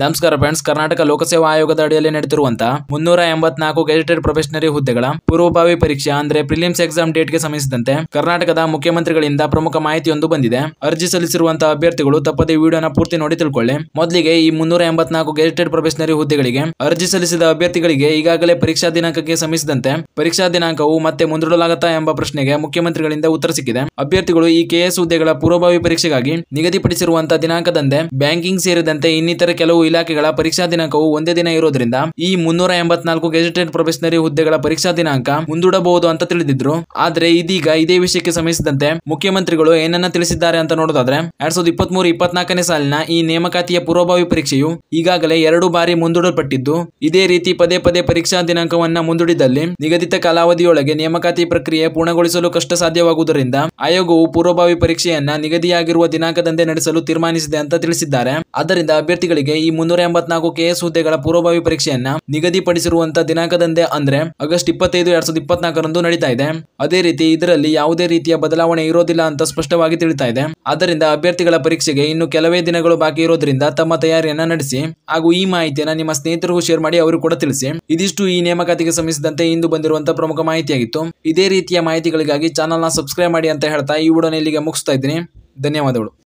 ನಮಸ್ಕಾರ ಫ್ರೆಂಡ್ಸ್ ಕರ್ನಾಟಕ ಲೋಕಸೇವಾ ಆಯೋಗದ ಅಡಿಯಲ್ಲಿ ನಡೆದಿರುವಂತಹ ಮುನ್ನೂರ ಎಂಬತ್ನಾಲ್ಕು ಗೆಜೆಟೆಡ್ ಪ್ರೊಫೆಷನರಿ ಹುದ್ದೆಗಳ ಪೂರ್ವಭಾವಿ ಪರೀಕ್ಷೆ ಅಂದ್ರೆ ಪ್ರಿಲಿಮ್ಸ್ ಎಕ್ಸಾಮ್ ಡೇಟ್ಗೆ ಸಂಬಂಧಿಸಿದಂತೆ ಕರ್ನಾಟಕದ ಮುಖ್ಯಮಂತ್ರಿಗಳಿಂದ ಪ್ರಮುಖ ಮಾಹಿತಿಯೊಂದು ಬಂದಿದೆ ಅರ್ಜಿ ಸಲ್ಲಿಸಿರುವಂತಹ ಅಭ್ಯರ್ಥಿಗಳು ತಪ್ಪದೇ ವಿಡಿಯೋನ ಪೂರ್ತಿ ನೋಡಿ ತಿಳ್ಕೊಳ್ಳಿ ಮೊದಲಿಗೆ ಈ ಮುನ್ನೂರ ಎಂಬತ್ನಾಲ್ಕು ಗೆಜೆಟೆಡ್ ಪ್ರೊಫೆಷನರಿ ಹುದ್ದೆಗಳಿಗೆ ಅರ್ಜಿ ಸಲ್ಲಿಸಿದ ಅಭ್ಯರ್ಥಿಗಳಿಗೆ ಈಗಾಗಲೇ ಪರೀಕ್ಷಾ ದಿನಾಂಕಕ್ಕೆ ಸಂಬಂಧಿಸಿದಂತೆ ಪರೀಕ್ಷಾ ದಿನಾಂಕವು ಮತ್ತೆ ಮುಂದೂಡಲಾಗತ್ತಾ ಎಂಬ ಪ್ರಶ್ನೆಗೆ ಮುಖ್ಯಮಂತ್ರಿಗಳಿಂದ ಉತ್ತರ ಸಿಕ್ಕಿದೆ ಅಭ್ಯರ್ಥಿಗಳು ಈ ಕೆಎಸ್ ಹುದ್ದೆಗಳ ಪೂರ್ವಭಾವಿ ಪರೀಕ್ಷೆಗಾಗಿ ನಿಗದಿಪಡಿಸಿರುವಂತಹ ದಿನಾಂಕದಂತೆ ಬ್ಯಾಂಕಿಂಗ್ ಸೇರಿದಂತೆ ಇನ್ನಿತರ ಕೆಲವು ಇಲಾಖೆಗಳ ಪರೀಕ್ಷಾ ದಿನಾಂಕವು ಒಂದೇ ದಿನ ಇರೋದ್ರಿಂದ ಈ ಮುನ್ನೂರ ಎಂಬತ್ನಾಲ್ಕು ಗೆಜೆಟೆಡ್ ಪ್ರೊಫೆಷನರಿ ಹುದ್ದೆಗಳ ಪರೀಕ್ಷಾ ದಿನಾಂಕ ಮುಂದೂಡಬಹುದು ಅಂತ ತಿಳಿದಿದ್ರು ಆದ್ರೆ ಇದೀಗ ಇದೇ ವಿಷಯಕ್ಕೆ ಸಂಬಂಧಿಸಿದಂತೆ ಮುಖ್ಯಮಂತ್ರಿಗಳು ಏನನ್ನ ತಿಳಿಸಿದ್ದಾರೆ ಅಂತ ನೋಡೋದಾದ್ರೆ ಎರಡ್ ಸಾವಿರದ ಇಪ್ಪತ್ಮೂರು ಇಪ್ಪತ್ನಾಲ್ಕನೇ ಸಾಲಿನ ಈ ನೇಮಕಾತಿಯ ಪೂರ್ವಭಾವಿ ಪರೀಕ್ಷೆಯು ಈಗಾಗಲೇ ಎರಡು ಬಾರಿ ಮುಂದೂಡಲ್ಪಟ್ಟಿದ್ದು ಇದೇ ರೀತಿ ಪದೇ ಪದೇ ಪರೀಕ್ಷಾ ದಿನಾಂಕವನ್ನ ಮುಂದೂಡಿದಲ್ಲಿ ನಿಗದಿತ ಕಾಲಾವಧಿಯೊಳಗೆ ನೇಮಕಾತಿ ಪ್ರಕ್ರಿಯೆ ಪೂರ್ಣಗೊಳಿಸಲು ಕಷ್ಟ ಸಾಧ್ಯವಾಗುವುದರಿಂದ ಆಯೋಗವು ಪೂರ್ವಭಾವಿ ಪರೀಕ್ಷೆಯನ್ನ ನಿಗದಿಯಾಗಿರುವ ದಿನಾಂಕದಂತೆ ನಡೆಸಲು ತೀರ್ಮಾನಿಸಿದೆ ಅಂತ ತಿಳಿಸಿದ್ದಾರೆ ಆದ್ದರಿಂದ ಅಭ್ಯರ್ಥಿಗಳಿಗೆ ಈ ಮುನ್ನೂರ ಎಂಬತ್ನಾಲ್ಕು ಕೆಎಸ್ ಹುದ್ದೆಗಳ ಪೂರ್ವಭಾವಿ ಪರೀಕ್ಷೆಯನ್ನ ನಿಗದಿಪಡಿಸಿರುವಂತಹ ದಿನಾಂಕದಂದೇ ಅಂದ್ರೆ ಆಗಸ್ಟ್ ಇಪ್ಪತ್ತೈದು ಎರಡ್ ಸಾವಿರದ ಇಪ್ಪತ್ನಾಲ್ಕರಂದು ನಡೀತಾ ಇದೆ ಅದೇ ರೀತಿ ಇದರಲ್ಲಿ ಯಾವುದೇ ರೀತಿಯ ಬದಲಾವಣೆ ಇರೋದಿಲ್ಲ ಅಂತ ಸ್ಪಷ್ಟವಾಗಿ ತಿಳಿತಾ ಇದೆ ಆದ್ದರಿಂದ ಅಭ್ಯರ್ಥಿಗಳ ಪರೀಕ್ಷೆಗೆ ಇನ್ನು ಕೆಲವೇ ದಿನಗಳು ಬಾಕಿ ಇರೋದ್ರಿಂದ ತಮ್ಮ ತಯಾರಿಯನ್ನ ನಡೆಸಿ ಹಾಗೂ ಈ ಮಾಹಿತಿಯನ್ನ ನಿಮ್ಮ ಸ್ನೇಹಿತರಿಗೂ ಶೇರ್ ಮಾಡಿ ಅವರು ಕೂಡ ತಿಳಿಸಿ ಇದಿಷ್ಟು ಈ ನೇಮಕಾತಿಗೆ ಸಂಬಂಧಿಸಿದಂತೆ ಇಂದು ಬಂದಿರುವಂತಹ ಪ್ರಮುಖ ಮಾಹಿತಿಯಾಗಿತ್ತು ಇದೇ ರೀತಿಯ ಮಾಹಿತಿಗಳಿಗಾಗಿ ಚಾನಲ್ನ ಸಬ್ಸ್ಕ್ರೈಬ್ ಮಾಡಿ ಅಂತ ಹೇಳ್ತಾ ಈ ವಿಡೋನ ಇಲ್ಲಿಗೆ ಮುಗಿಸ್ತಾ ಇದ್ದೀನಿ ಧನ್ಯವಾದಗಳು